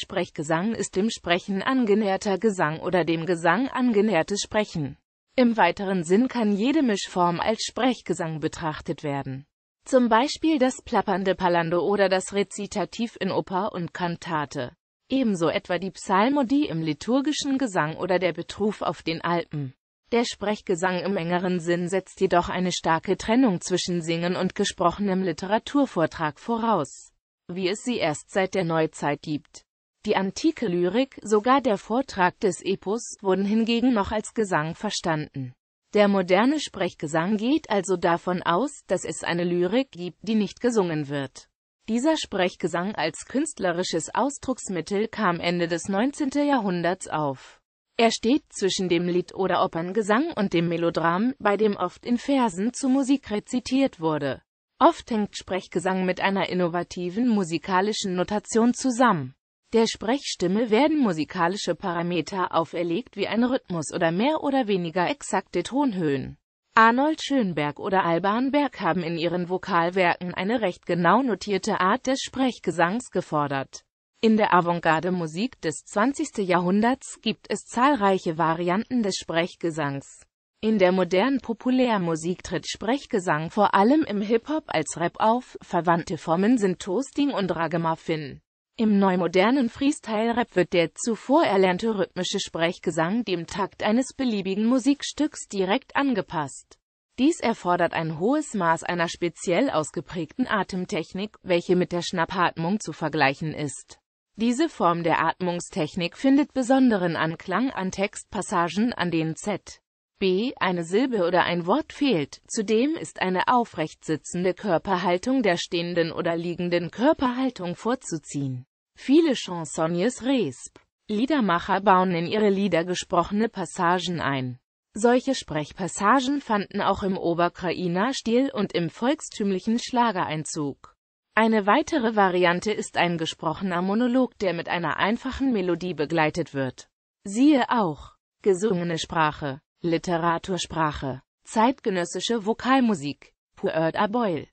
Sprechgesang ist dem Sprechen angenäherter Gesang oder dem Gesang angenähertes Sprechen. Im weiteren Sinn kann jede Mischform als Sprechgesang betrachtet werden. Zum Beispiel das plappernde Palando oder das Rezitativ in Oper und Kantate. Ebenso etwa die Psalmodie im liturgischen Gesang oder der Betruf auf den Alpen. Der Sprechgesang im engeren Sinn setzt jedoch eine starke Trennung zwischen Singen und gesprochenem Literaturvortrag voraus, wie es sie erst seit der Neuzeit gibt. Die antike Lyrik, sogar der Vortrag des Epos, wurden hingegen noch als Gesang verstanden. Der moderne Sprechgesang geht also davon aus, dass es eine Lyrik gibt, die nicht gesungen wird. Dieser Sprechgesang als künstlerisches Ausdrucksmittel kam Ende des 19. Jahrhunderts auf. Er steht zwischen dem Lied oder Operngesang und dem Melodram, bei dem oft in Versen zu Musik rezitiert wurde. Oft hängt Sprechgesang mit einer innovativen musikalischen Notation zusammen. Der Sprechstimme werden musikalische Parameter auferlegt wie ein Rhythmus oder mehr oder weniger exakte Tonhöhen. Arnold Schönberg oder Alban Berg haben in ihren Vokalwerken eine recht genau notierte Art des Sprechgesangs gefordert. In der Avantgarde-Musik des 20. Jahrhunderts gibt es zahlreiche Varianten des Sprechgesangs. In der modernen Populärmusik tritt Sprechgesang vor allem im Hip-Hop als Rap auf, verwandte Formen sind Toasting und Ragamuffin. Im neumodernen Freestyle-Rap wird der zuvor erlernte rhythmische Sprechgesang dem Takt eines beliebigen Musikstücks direkt angepasst. Dies erfordert ein hohes Maß einer speziell ausgeprägten Atemtechnik, welche mit der Schnappatmung zu vergleichen ist. Diese Form der Atmungstechnik findet besonderen Anklang an Textpassagen, an denen Z, B, eine Silbe oder ein Wort fehlt. Zudem ist eine aufrecht sitzende Körperhaltung der stehenden oder liegenden Körperhaltung vorzuziehen. Viele Chansonniers resp. Liedermacher bauen in ihre Lieder gesprochene Passagen ein. Solche Sprechpassagen fanden auch im Oberkrainer Stil und im volkstümlichen Schlagereinzug. Eine weitere Variante ist ein gesprochener Monolog, der mit einer einfachen Melodie begleitet wird. Siehe auch Gesungene Sprache, Literatursprache, zeitgenössische Vokalmusik, Puer Boyle.